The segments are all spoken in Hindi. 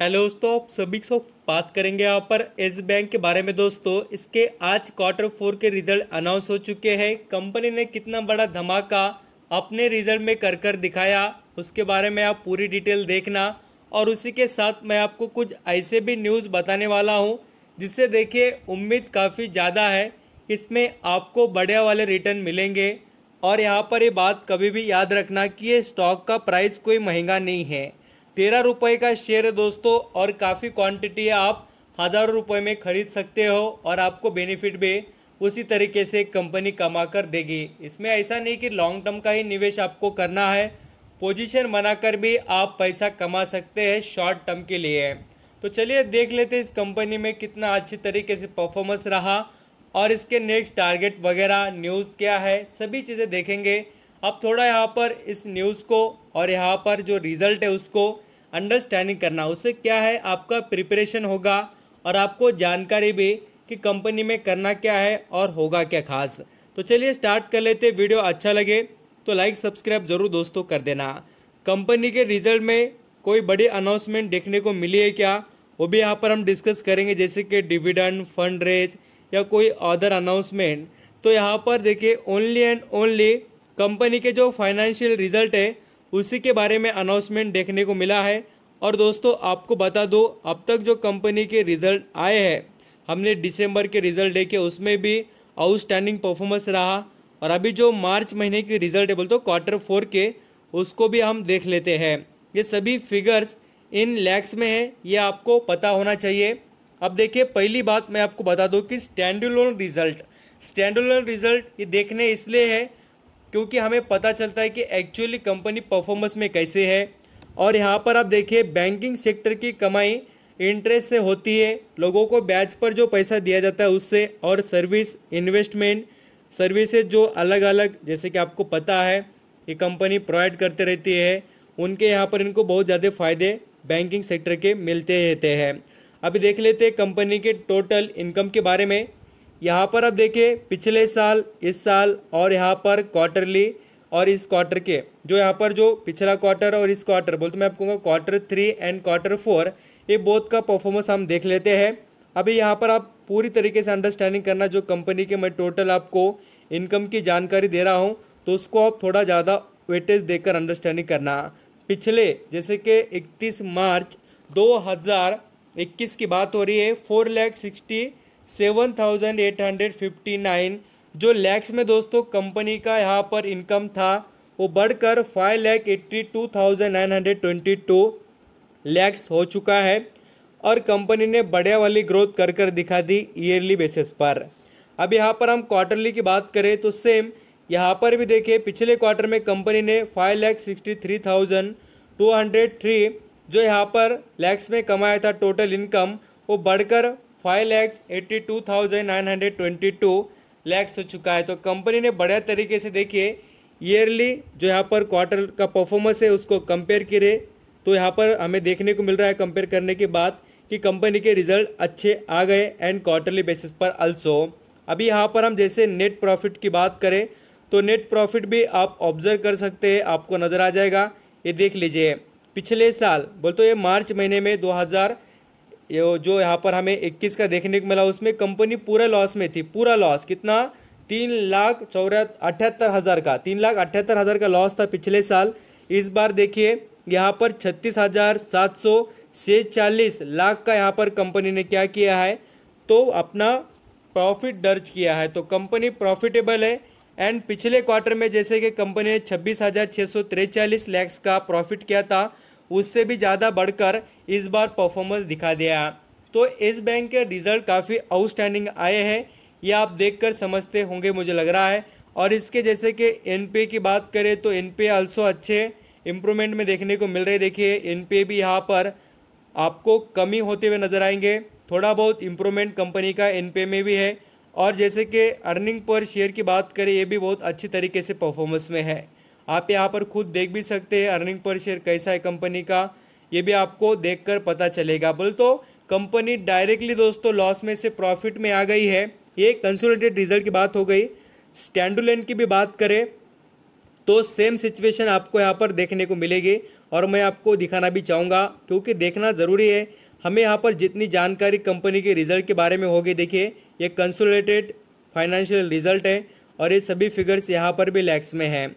हेलो दोस्तों आप सभी से बात करेंगे यहाँ पर एस बैंक के बारे में दोस्तों इसके आज क्वार्टर फोर के रिजल्ट अनाउंस हो चुके हैं कंपनी ने कितना बड़ा धमाका अपने रिजल्ट में कर कर दिखाया उसके बारे में आप पूरी डिटेल देखना और उसी के साथ मैं आपको कुछ ऐसे भी न्यूज़ बताने वाला हूँ जिससे देखिए उम्मीद काफ़ी ज़्यादा है इसमें आपको बड़े वाले रिटर्न मिलेंगे और यहाँ पर ये बात कभी भी याद रखना कि ये स्टॉक का प्राइस कोई महंगा नहीं है तेरह रुपये का शेयर है दोस्तों और काफ़ी क्वांटिटी है आप हज़ारों रुपये में ख़रीद सकते हो और आपको बेनिफिट भी उसी तरीके से कंपनी कमा कर देगी इसमें ऐसा नहीं कि लॉन्ग टर्म का ही निवेश आपको करना है पोजीशन बनाकर भी आप पैसा कमा सकते हैं शॉर्ट टर्म के लिए तो चलिए देख लेते इस कंपनी में कितना अच्छी तरीके से परफॉर्मेंस रहा और इसके नेक्स्ट टारगेट वगैरह न्यूज़ क्या है सभी चीज़ें देखेंगे अब थोड़ा यहाँ पर इस न्यूज़ को और यहाँ पर जो रिज़ल्ट है उसको अंडरस्टैंडिंग करना उससे क्या है आपका प्रिपरेशन होगा और आपको जानकारी भी कि कंपनी में करना क्या है और होगा क्या खास तो चलिए स्टार्ट कर लेते वीडियो अच्छा लगे तो लाइक सब्सक्राइब जरूर दोस्तों कर देना कंपनी के रिजल्ट में कोई बड़ी अनाउंसमेंट देखने को मिली है क्या वो भी यहाँ पर हम डिस्कस करेंगे जैसे कि डिविडेंड फंड रेज या कोई अदर अनाउंसमेंट तो यहाँ पर देखिए ओनली एंड ओनली कंपनी के जो फाइनेंशियल रिजल्ट है उसी के बारे में अनाउंसमेंट देखने को मिला है और दोस्तों आपको बता दो अब तक जो कंपनी के रिजल्ट आए हैं हमने दिसंबर के रिजल्ट देखे उसमें भी आउटस्टैंडिंग परफॉर्मेंस रहा और अभी जो मार्च महीने के रिजल्ट है बोलते तो क्वार्टर फोर के उसको भी हम देख लेते हैं ये सभी फिगर्स इन लैक्स में है ये आपको पता होना चाहिए अब देखिए पहली बात मैं आपको बता दूँ कि स्टैंडलोन रिजल्ट स्टैंडलोन रिजल्ट ये देखने इसलिए है क्योंकि हमें पता चलता है कि एक्चुअली कंपनी परफॉर्मेंस में कैसे है और यहाँ पर आप देखिए बैंकिंग सेक्टर की कमाई इंटरेस्ट से होती है लोगों को ब्याज पर जो पैसा दिया जाता है उससे और सर्विस इन्वेस्टमेंट सर्विसेज जो अलग अलग जैसे कि आपको पता है ये कंपनी प्रोवाइड करते रहती है उनके यहाँ पर इनको बहुत ज़्यादा फायदे बैंकिंग सेक्टर के मिलते रहते हैं अभी देख लेते हैं कंपनी के टोटल इनकम के बारे में यहाँ पर आप देखिए पिछले साल इस साल और यहाँ पर क्वार्टरली और इस क्वार्टर के जो यहाँ पर जो पिछला क्वार्टर और इस क्वार्टर बोलते मैं आपको कहूँगा quarter three and quarter four ये बोथ का परफॉर्मेंस हम देख लेते हैं अभी यहाँ पर आप पूरी तरीके से अंडरस्टैंडिंग करना जो कंपनी के मैं टोटल आपको इनकम की जानकारी दे रहा हूँ तो उसको आप थोड़ा ज़्यादा वेटेज देकर अंडरस्टैंडिंग करना पिछले जैसे कि 31 मार्च 2021 की बात हो रही है four lakh sixty seven thousand eight hundred fifty nine जो लैक्स में दोस्तों कंपनी का यहाँ पर इनकम था वो बढ़कर five lakh eighty two thousand nine hundred twenty two lakhs हो चुका है और कंपनी ने बढ़िया वाली ग्रोथ कर कर दिखा दी ईयरली बेसिस पर अब यहाँ पर हम क्वार्टरली की बात करें तो सेम यहाँ पर भी देखिए पिछले क्वार्टर में कंपनी ने five lakh sixty three thousand two hundred three जो यहाँ पर लैक्स में कमाया था टोटल इनकम वो बढ़कर five lakhs eighty two thousand nine hundred twenty two lakhs हो चुका है तो कंपनी ने बढ़िया तरीके से देखिए ईयरली जो यहाँ पर क्वार्टर का परफॉर्मेंस है उसको कंपेयर करे तो यहाँ पर हमें देखने को मिल रहा है कंपेयर करने के बाद कि कंपनी के रिजल्ट अच्छे आ गए एंड क्वार्टरली बेसिस पर अल्सो अभी यहाँ पर हम जैसे नेट प्रॉफिट की बात करें तो नेट प्रॉफिट भी आप ऑब्जर्व कर सकते हैं आपको नज़र आ जाएगा ये देख लीजिए पिछले साल बोल तो ये मार्च महीने में दो ये जो यहाँ पर हमें इक्कीस का देखने को मिला उसमें कंपनी पूरा लॉस में थी पूरा लॉस कितना तीन लाख चौरा अठहत्तर हज़ार का तीन लाख अठहत्तर हज़ार का लॉस था पिछले साल इस बार देखिए यहाँ पर छत्तीस हज़ार सात सौ से चालीस लाख का यहाँ पर कंपनी ने क्या किया है तो अपना प्रॉफिट दर्ज किया है तो कंपनी प्रॉफिटेबल है एंड पिछले क्वार्टर में जैसे कि कंपनी ने छब्बीस हज़ार छः सौ तिरचालीस लैक्स का प्रॉफिट किया था उससे भी ज़्यादा बढ़कर इस बार परफॉर्मेंस दिखा दिया तो इस बैंक के रिज़ल्ट काफ़ी आउटस्टैंडिंग आए हैं ये आप देखकर समझते होंगे मुझे लग रहा है और इसके जैसे कि एन की बात करें तो एन पे आल्सो अच्छे इम्प्रूवमेंट में देखने को मिल रहे देखिए एन भी यहाँ पर आपको कमी होते हुए नज़र आएंगे थोड़ा बहुत इम्प्रूवमेंट कंपनी का एन में भी है और जैसे कि अर्निंग पर शेयर की बात करें ये भी बहुत अच्छी तरीके से परफॉर्मेंस में है आप यहाँ पर खुद देख भी सकते हैं अर्निंग पर शेयर कैसा है कंपनी का ये भी आपको देखकर पता चलेगा बोल तो कंपनी डायरेक्टली दोस्तों लॉस में से प्रॉफिट में आ गई है ये कंसोलिडेटेड रिजल्ट की बात हो गई स्टैंडुलन की भी बात करें तो सेम सिचुएशन आपको यहाँ पर देखने को मिलेगी और मैं आपको दिखाना भी चाहूँगा क्योंकि देखना ज़रूरी है हमें यहाँ पर जितनी जानकारी कंपनी के रिजल्ट के बारे में होगी देखिए ये कंसोलिडेटेड फाइनेंशियल रिजल्ट है और ये सभी फिगर्स यहाँ पर भी लैक्स में हैं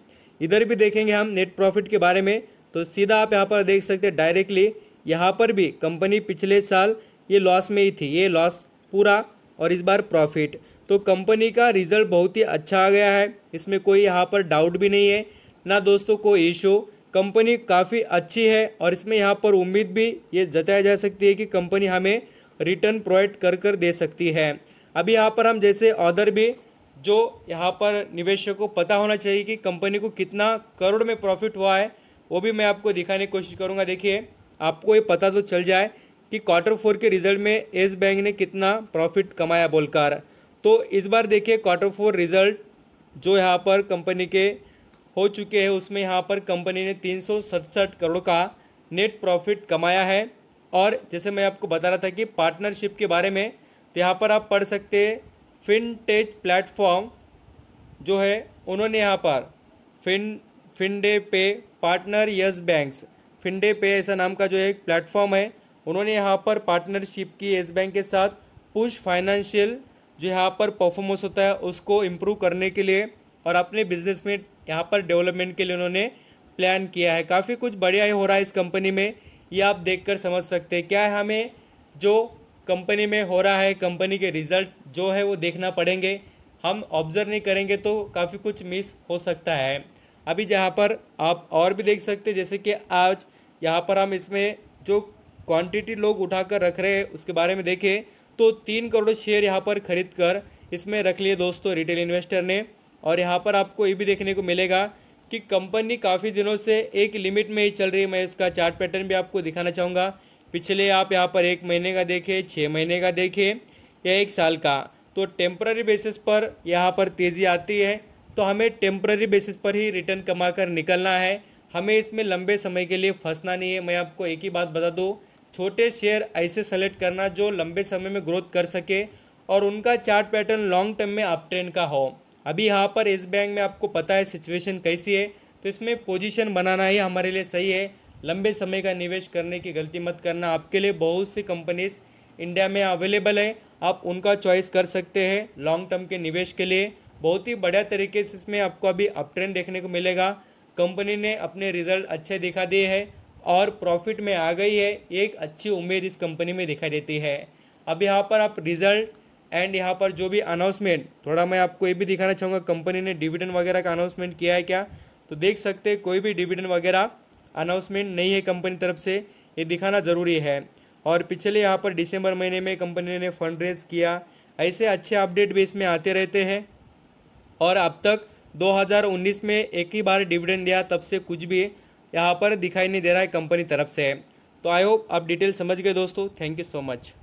इधर भी देखेंगे हम नेट प्रॉफिट के बारे में तो सीधा आप यहाँ पर देख सकते हैं डायरेक्टली यहाँ पर भी कंपनी पिछले साल ये लॉस में ही थी ये लॉस पूरा और इस बार प्रॉफिट तो कंपनी का रिजल्ट बहुत ही अच्छा आ गया है इसमें कोई यहाँ पर डाउट भी नहीं है ना दोस्तों कोई इशू कंपनी काफ़ी अच्छी है और इसमें यहाँ पर उम्मीद भी ये जताया जा सकती है कि कंपनी हमें रिटर्न प्रोवाइड कर कर दे सकती है अभी यहाँ पर हम जैसे ऑर्डर भी जो यहाँ पर निवेशकों को पता होना चाहिए कि कंपनी को कितना करोड़ में प्रॉफिट हुआ है वो भी मैं आपको दिखाने की कोशिश करूँगा देखिए आपको ये पता तो चल जाए कि क्वार्टर फोर के रिजल्ट में येस बैंक ने कितना प्रॉफिट कमाया बोलकर तो इस बार देखिए क्वार्टर फोर रिजल्ट जो यहाँ पर कंपनी के हो चुके हैं उसमें यहाँ पर कंपनी ने तीन करोड़ का नेट प्रॉफिट कमाया है और जैसे मैं आपको बता रहा था कि पार्टनरशिप के बारे में तो यहाँ पर आप पढ़ सकते हैं फिनटेच प्लेटफॉर्म जो है उन्होंने यहाँ पर फिन फिनडे पे पार्टनर यस बैंक्स फिनडे पे ऐसा नाम का जो एक प्लेटफॉर्म है उन्होंने यहाँ पर पार्टनरशिप की येस बैंक के साथ पुश फाइनेंशियल जो यहाँ पर परफॉर्मेंस होता है उसको इम्प्रूव करने के लिए और अपने बिजनेस में यहाँ पर डेवलपमेंट के लिए उन्होंने प्लान किया है काफ़ी कुछ बढ़िया हो रहा है इस कंपनी में ये आप देख समझ सकते हैं क्या है हमें जो कंपनी में हो रहा है कंपनी के रिजल्ट जो है वो देखना पड़ेंगे हम ऑब्जर्व नहीं करेंगे तो काफ़ी कुछ मिस हो सकता है अभी जहाँ पर आप और भी देख सकते जैसे कि आज यहाँ पर हम इसमें जो क्वांटिटी लोग उठाकर रख रहे हैं उसके बारे में देखें तो तीन करोड़ शेयर यहाँ पर खरीद कर इसमें रख लिए दोस्तों रिटेल इन्वेस्टर ने और यहाँ पर आपको ये भी देखने को मिलेगा कि कंपनी काफ़ी दिनों से एक लिमिट में ही चल रही है मैं इसका चार्ट पैटर्न भी आपको दिखाना चाहूँगा पिछले आप यहाँ पर एक महीने का देखें छः महीने का देखें या एक साल का तो टेम्प्ररी बेसिस पर यहाँ पर तेज़ी आती है तो हमें टेम्प्ररी बेसिस पर ही रिटर्न कमा कर निकलना है हमें इसमें लंबे समय के लिए फंसना नहीं है मैं आपको एक ही बात बता दूँ छोटे शेयर ऐसे सेलेक्ट करना जो लंबे समय में ग्रोथ कर सके और उनका चार्ट पैटर्न लॉन्ग टर्म में अप ट्रेंड का हो अभी यहाँ पर इस बैंक में आपको पता है सिचुएशन कैसी है तो इसमें पोजीशन बनाना ही हमारे लिए सही है लंबे समय का निवेश करने की गलती मत करना आपके लिए बहुत सी कंपनीज इंडिया में अवेलेबल है आप उनका चॉइस कर सकते हैं लॉन्ग टर्म के निवेश के लिए बहुत ही बढ़िया तरीके से इसमें आपको अभी अप ट्रेंड देखने को मिलेगा कंपनी ने अपने रिजल्ट अच्छे दिखा दिए हैं और प्रॉफिट में आ गई है एक अच्छी उम्मीद इस कंपनी में दिखाई देती है अब यहाँ पर आप रिजल्ट एंड यहाँ पर जो भी अनाउंसमेंट थोड़ा मैं आपको ये भी दिखाना चाहूँगा कंपनी ने डिविडेंड वगैरह का अनाउंसमेंट किया है क्या तो देख सकते कोई भी डिविडेंड वगैरह अनाउंसमेंट नहीं है कंपनी तरफ से ये दिखाना ज़रूरी है और पिछले यहाँ पर दिसंबर महीने में कंपनी ने फंड रेज किया ऐसे अच्छे अपडेट भी इसमें आते रहते हैं और अब तक 2019 में एक ही बार डिविडेंड दिया तब से कुछ भी यहाँ पर दिखाई नहीं दे रहा है कंपनी तरफ से तो आई होप आप डिटेल समझ गए दोस्तों थैंक यू सो मच